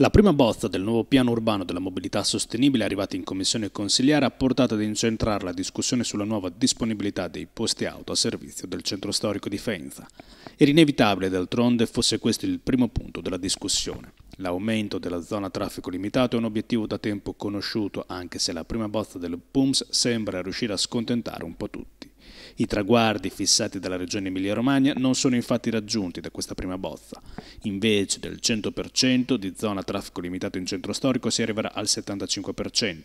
La prima bozza del nuovo piano urbano della mobilità sostenibile arrivata in commissione consigliare ha portato ad incentrare la discussione sulla nuova disponibilità dei posti auto a servizio del centro storico di Faenza. Era inevitabile d'altronde fosse questo il primo punto della discussione. L'aumento della zona traffico limitato è un obiettivo da tempo conosciuto, anche se la prima bozza del PUMS sembra riuscire a scontentare un po' tutti. I traguardi fissati dalla Regione Emilia-Romagna non sono infatti raggiunti da questa prima bozza. Invece del 100% di zona traffico limitato in centro storico si arriverà al 75%,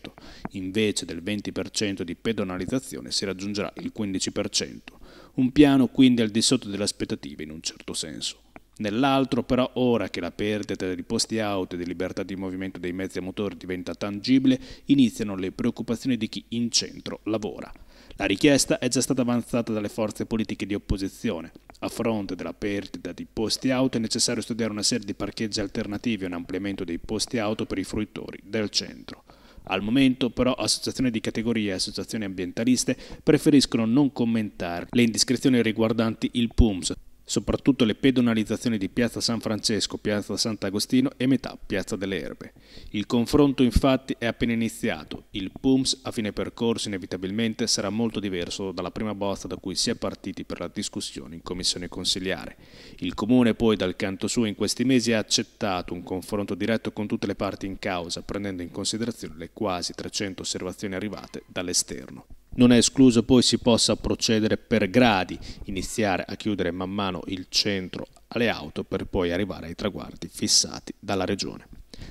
invece del 20% di pedonalizzazione si raggiungerà il 15%. Un piano quindi al di sotto delle aspettative in un certo senso. Nell'altro però ora che la perdita dei posti auto e di libertà di movimento dei mezzi a motore diventa tangibile, iniziano le preoccupazioni di chi in centro lavora. La richiesta è già stata avanzata dalle forze politiche di opposizione. A fronte della perdita di posti auto è necessario studiare una serie di parcheggi alternativi e un ampliamento dei posti auto per i fruitori del centro. Al momento però associazioni di categoria e associazioni ambientaliste preferiscono non commentare le indiscrezioni riguardanti il PUMS, soprattutto le pedonalizzazioni di Piazza San Francesco, Piazza Sant'Agostino e metà Piazza delle Erbe. Il confronto infatti è appena iniziato, il PUMS a fine percorso inevitabilmente sarà molto diverso dalla prima bozza da cui si è partiti per la discussione in commissione consigliare. Il Comune poi dal canto suo in questi mesi ha accettato un confronto diretto con tutte le parti in causa, prendendo in considerazione le quasi 300 osservazioni arrivate dall'esterno. Non è escluso poi si possa procedere per gradi, iniziare a chiudere man mano il centro alle auto per poi arrivare ai traguardi fissati dalla Regione.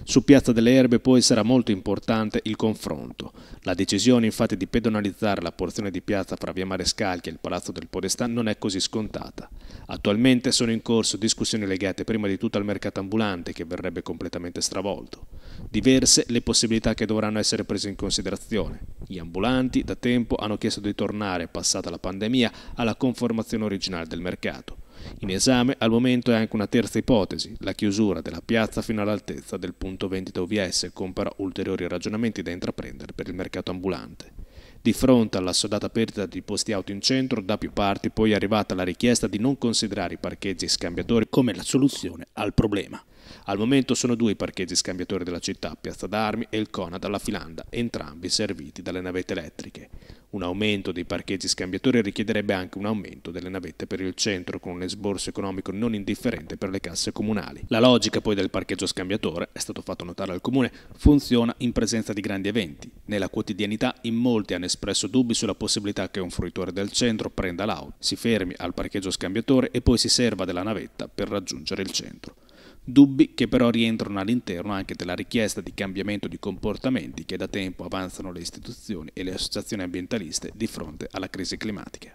Su Piazza delle Erbe poi sarà molto importante il confronto. La decisione infatti di pedonalizzare la porzione di piazza fra via Marescalchi e il Palazzo del Podestà non è così scontata. Attualmente sono in corso discussioni legate prima di tutto al mercato ambulante che verrebbe completamente stravolto. Diverse le possibilità che dovranno essere prese in considerazione. Gli ambulanti da tempo hanno chiesto di tornare, passata la pandemia, alla conformazione originale del mercato. In esame al momento è anche una terza ipotesi, la chiusura della piazza fino all'altezza del punto vendita OVS, con però ulteriori ragionamenti da intraprendere per il mercato ambulante. Di fronte all'assodata perdita di posti auto in centro, da più parti poi è arrivata la richiesta di non considerare i parcheggi scambiatori come la soluzione al problema. Al momento sono due i parcheggi scambiatori della città, Piazza d'Armi e il Conad alla Filanda, entrambi serviti dalle navette elettriche. Un aumento dei parcheggi scambiatori richiederebbe anche un aumento delle navette per il centro, con un esborso economico non indifferente per le casse comunali. La logica poi del parcheggio scambiatore, è stato fatto notare al comune, funziona in presenza di grandi eventi. Nella quotidianità in molti hanno espresso dubbi sulla possibilità che un fruitore del centro prenda l'auto, si fermi al parcheggio scambiatore e poi si serva della navetta per raggiungere il centro. Dubbi che però rientrano all'interno anche della richiesta di cambiamento di comportamenti che da tempo avanzano le istituzioni e le associazioni ambientaliste di fronte alla crisi climatica.